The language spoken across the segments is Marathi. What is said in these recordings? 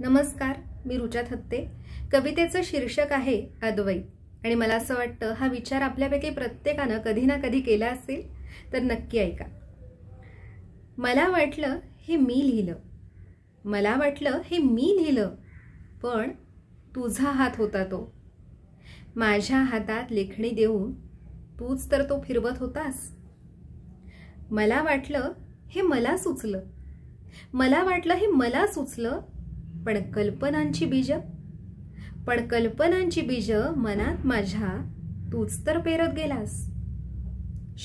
नमस्कार मी रुचा थत्ते कवितेचं शीर्षक आहे अद्वैत आणि मला असं वाटतं हा विचार आपल्यापैकी प्रत्येकानं कधी ना कधी केला असेल तर नक्की ऐका मला वाटलं हे मी लिहिलं मला वाटलं हे मी लिहिलं पण तुझा हात होता तो माझ्या हातात लेखणी देऊन तूच तर तो फिरवत होतास मला वाटलं हे मला सुचलं मला वाटलं हे मला सुचलं पण कल्पनांची बीज पण कल्पनांची बीज मनात माझ्या तूच तर पेरत गेलास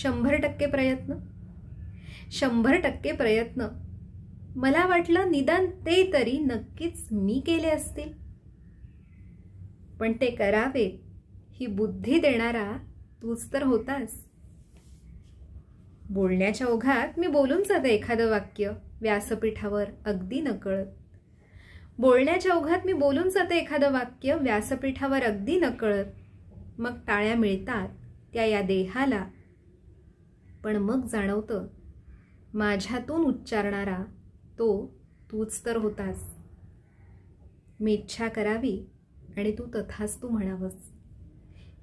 शंभर टक्के प्रयत्न शंभर टक्के प्रयत्न मला वाटलं निदान ते तरी नक्कीच मी केले असतील पण ते करावे ही बुद्धी देणारा तूच तर होतास बोलण्याच्या ओघात मी बोलून जाते एखादं वाक्य व्यासपीठावर अगदी नकळत बोलण्याच्या ओघात मी बोलून जाते एखादं वाक्य व्यासपीठावर अगदी नकळत मग टाळ्या मिळतात त्या या देहाला पण मग जाणवतं माझ्यातून उच्चारणारा तो तूच तर होतास मी इच्छा करावी आणि तू तथाच तू म्हणावंस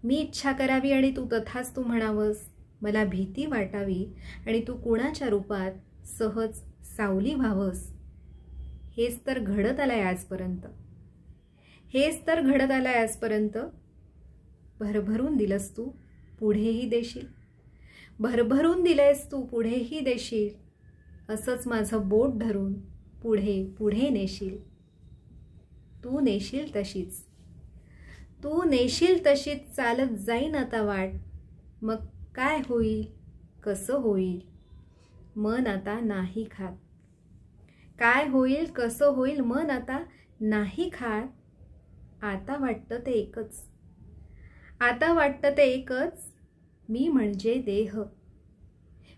मी इच्छा करावी आणि तू तथाच तू म्हणावंस मला भीती वाटावी आणि तू कुणाच्या रूपात सहज सावली व्हावंस हेच तर घडत आलं आहे आजपर्यंत हेच तर घडत आलं आहे आजपर्यंत भरभरून दिलंस तू पुढेही देशील भरभरून दिलंयस तू पुढेही देशील असंच माझं बोट धरून पुढे पुढे नेशील तू नेशील तशीच तू नेशील तशीच चालत जाईन आता वाट मग काय होईल कसं होईल मन आता नाही खात काय होईल कसं होईल मन आता नाही खाळ आता वाटतं ते एकच आता वाटतं ते एकच मी म्हणजे देह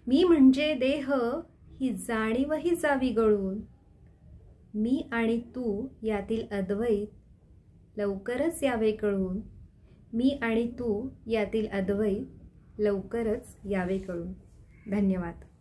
मी म्हणजे देह ही जाणीवही जावी गळून मी आणि तू यातील अद्वैत लवकरच यावे कळून मी आणि तू यातील अद्वैत लवकरच यावे कळून धन्यवाद